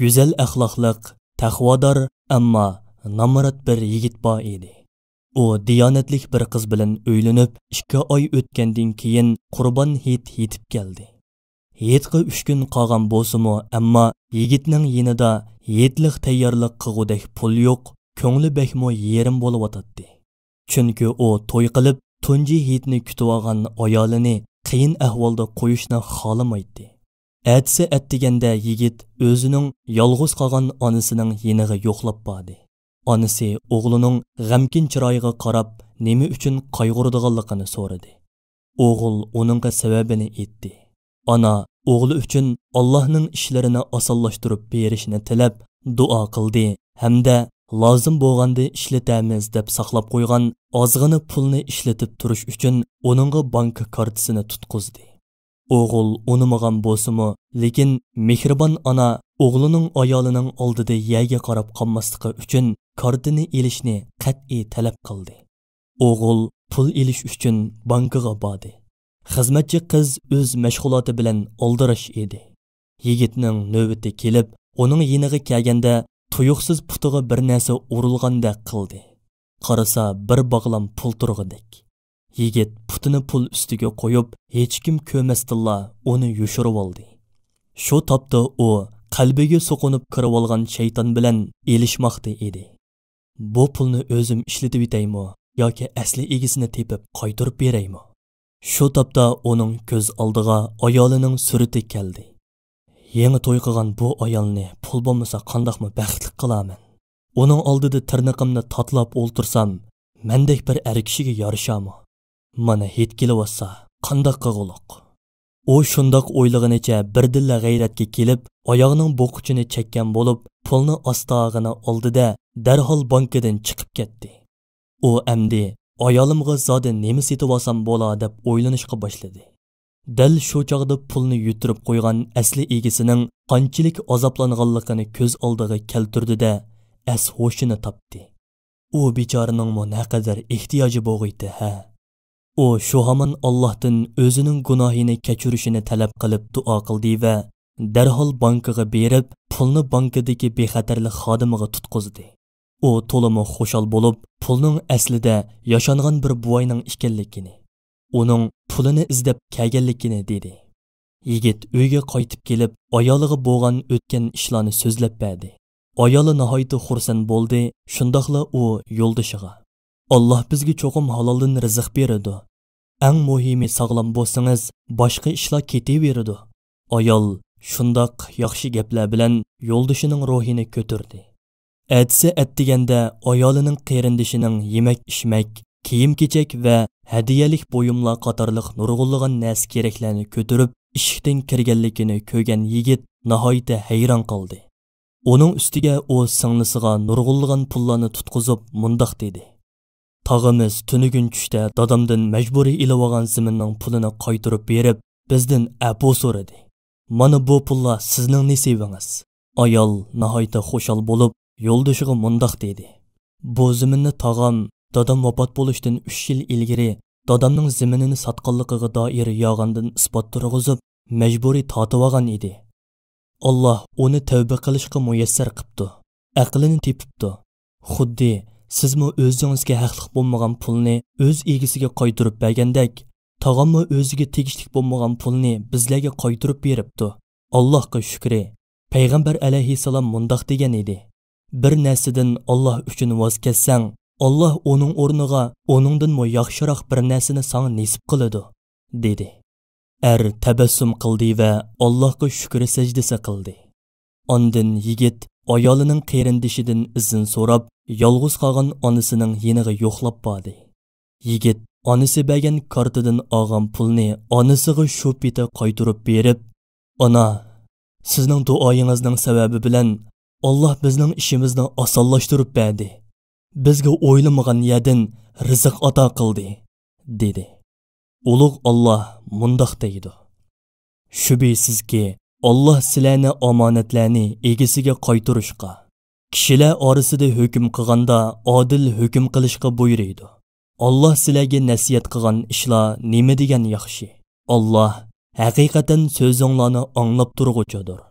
güzel əxlaqlıq, təqvodor, ammo nomrod bir yigit bor edi. U diyonatlik bir qiz bilan uylanib, 2 oy o'tgandan keyin Qurban hit yetib keldi. Yetqi 3 kun qolgan bo'lsa-mu, ammo yigitning yinida yetliq tayyorlik qilgudak pul yo'q, ko'ngli bekmo yerim bo'lib o'tatdi. Chunki u to'y qilib, tunji hitni kutib olgan ayolini qiyin ahvolda qo'yishni xohlamaydi. Әтсі әттігенде егет өзінің ялғыз қаған анысының еніғі йоқлап бады. Анысы оғлының ғәмкін чырайығы қарап, немі үшін қайғырдығалықыны сорыды. Оғыл оныңға сәбәбіні етті. Ана оғлы үшін Аллахның ішлеріні асаллаштырып берішіні тілеп, дуа қылды, әмді lozim bo'lganda ishlatamiz deb saqlab qo'ygan ozg'ina pulni ishlatib turish uchun uningga банк kartasini tutqizdi Oğul unumağan bolsumu, lekin mehribon ona o'g'lining ayolining oldida yaga qarab qolmasligi uchun kartini ilishni qat'iy talab qildi. O'g'il pul ilish uchun bankaga bordi. Xizmatchi qiz o'z mashg'uloti bilan oldirish edi. Yigitning navbati kelib, uning yiniga kelganda tuyuqsiz putiga bir narsa urilganda qildi. Qarasa bir bog'lam pul turg'idek. yigit putini pul ustiga qo'yib hech kim ko'masdilla uni yushirib oldi shu topda u qalbiga so'qinib kirib olgan shayton bilan elishmoqda edi bu pulni o'zim ishlatib yetaymi yoki asli egisini tepib qaytirib beraymi shu topda uning ko'z oldiga ayolining surati keldi yangi to'y qilgan bu ayolni pul bo'lmasa qandoqmi baxtli qilaman uning oldida tirniqimni tatlab o'ltirsam mendek bir er kishiga yarashami mana hid kelivotsa qandaqqa g'uloq u shundoq o'ylig'inicha birdilla g'ayratga kelib oyog'ining bo'qichini chakkan bo'lib pulni ostog'ini oldida darhol bankadan chiqib ketdi u amdi ayolimga zodi nima setib olsam bo'la deb o'ylanishga boshladi dal shu chog'da pulni yutirib qo'ygan asli egisining qanchalik azoblanganligini ko'z oldiga keltirdida as ho'shini topdi u bechorningmi naqadar ehtiyoji bo'g'iydi ha u shu hamon allohdan o'zining gunohini kechirishini talab qilib duo qildi va darhol bankiga berib pulni bankadagi bexatarlik xodimiga tutqizdi u to'limi xushol bo'lib pulning aslida yashangan bir buvayning ekanligini uning pulini izlab kelganligini dedi yigit uyga qaytib kelib ayoliga bo'lgan o'tgan ishlarni so'zlab berdi ayoli nihoyatda xursand bo'ldi shundoqla u yo'ldoshiga alloh bizga cho'qim haloldan rizq beradi Әң мөһиме саглам болсаңыз, башка эшләр кете Аял шундак яхшы гәпләр белән юлдышының рухын көтөрде. Әтсе әттигәндә аялының кырындышының yemek ишмәк, кием кечек ва һәдиялек буйымла катарлык нургыллыгын нәс кирәкләрне көтөрүп, ишектен кергәнлегене көген егет наһайта хәйран калды. Оның үстигә о сыңлысыга нургыллыгын пулларны туткызып, мындак диде: tog'imiz tunigun tushda dadamdan majburiy ilib olgan ziminning pulini qaytirib berib bizdan apo so'radi mana bu pullar sizning nesibangiz ayol nihoyatda xushol bo'lib yo'ldoshiga mundoq dedi bu ziminni tog'am dadam vafot bo'lishdan uch yil ilgari dadamning ziminini sotqanligiga doir yog'andan isbot turg'izib majburiy totib olgan edi alloh uni tavba qilishga muyassar qilibdi aqlini tepibdi xuddi sizmi o'zingizga haqliq bo'lmagan pulni o'z egasiga qaytirib bergandek tog'ammi o'ziga tegishli bo'lmagan pulni bizlarga qaytirib beribdi allohga shukri payg'ambar alayhissalom mundoq degan edi bir narsadan olloh uchun voz kechsang olloh uning o'rniga uningdanmi yaxshiroq bir narsani sanga nisib qiladi dedi er tabassum qildi va allohga shukri sajdasi qildi Ondan yigit ayolining qerindishidan izn so'rab yolg'iz qolgan onasining yeniga yo'qlab bordi yigit onasi bergan kartadan olgan pulni onasiga shu peta qaytirib berib ona sizning duoyingizning sababi bilan alloh bizning ishimizni osonlashtirib berdi bizga o'ylamagan yerdan rizq ato qildi dedi ulug' olloh mundoq deydi shubisizki Alloh sizlarni omonatlarni egasiga qaytirishqa, kishilar orasida hukm qilganda odil hukm qilishqa buyuraydi. Alloh sizlarga nasihat qilgan ishlar nima degan yaxshi. Alloh haqiqatan so'zinglarni anglab turg'uchidir.